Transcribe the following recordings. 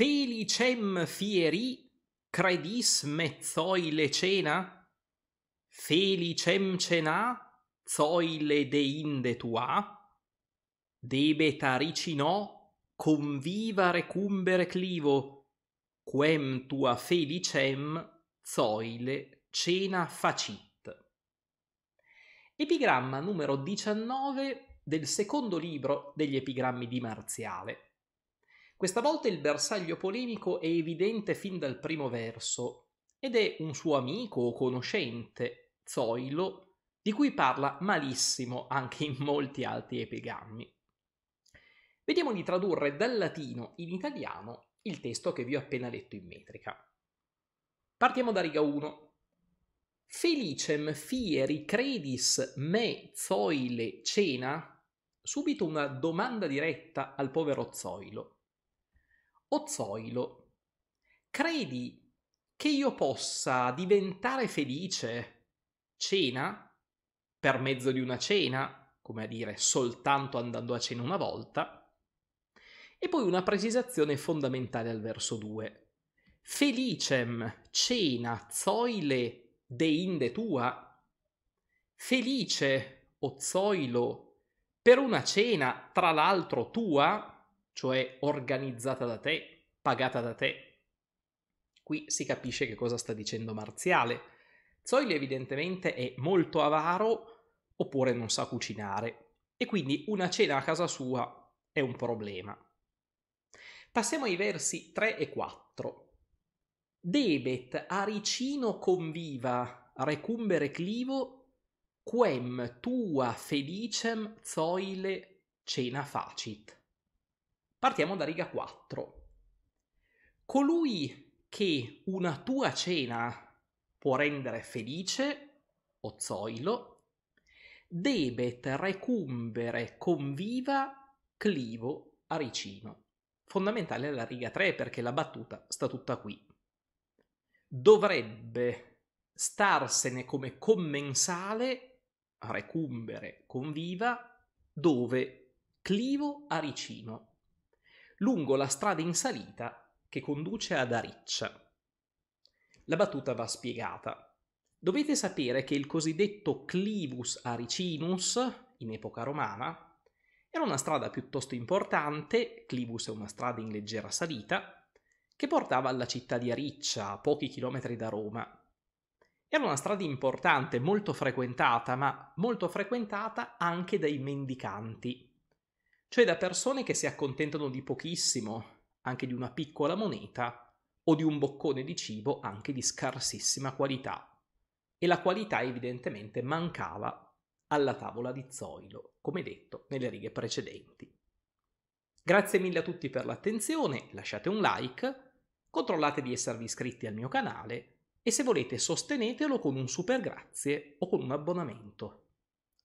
felicem fieri credis mezzoile cena? Felicem cena zoile deinde tua? Debeta ricino conviva recumbere clivo, quem tua felicem zoile cena facit. Epigramma numero 19 del secondo libro degli epigrammi di Marziale. Questa volta il bersaglio polemico è evidente fin dal primo verso ed è un suo amico o conoscente, Zoilo, di cui parla malissimo anche in molti altri epigrammi. Vediamo di tradurre dal latino in italiano il testo che vi ho appena letto in metrica. Partiamo da riga 1. Felicem fieri credis me Zoile cena? Subito una domanda diretta al povero Zoilo. O Zoilo, credi che io possa diventare felice? Cena? Per mezzo di una cena? Come a dire, soltanto andando a cena una volta? E poi una precisazione fondamentale al verso 2. Felicem cena zoile deinde tua? Felice o zoilo per una cena, tra l'altro tua? cioè organizzata da te, pagata da te. Qui si capisce che cosa sta dicendo Marziale. Zoile evidentemente è molto avaro oppure non sa cucinare e quindi una cena a casa sua è un problema. Passiamo ai versi 3 e 4. Debet aricino conviva recumbere clivo quem tua felicem zoile cena facit. Partiamo da riga 4. Colui che una tua cena può rendere felice, o zoilo, debet recumbere conviva clivo a ricino. Fondamentale è la riga 3 perché la battuta sta tutta qui. Dovrebbe starsene come commensale, recumbere conviva, dove clivo a aricino lungo la strada in salita che conduce ad Ariccia. La battuta va spiegata. Dovete sapere che il cosiddetto Clivus Aricinus, in epoca romana, era una strada piuttosto importante, Clivus è una strada in leggera salita, che portava alla città di Ariccia, a pochi chilometri da Roma, era una strada importante, molto frequentata, ma molto frequentata anche dai mendicanti cioè da persone che si accontentano di pochissimo, anche di una piccola moneta, o di un boccone di cibo anche di scarsissima qualità. E la qualità evidentemente mancava alla tavola di Zoilo, come detto nelle righe precedenti. Grazie mille a tutti per l'attenzione, lasciate un like, controllate di esservi iscritti al mio canale e se volete sostenetelo con un super grazie o con un abbonamento.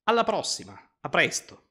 Alla prossima, a presto!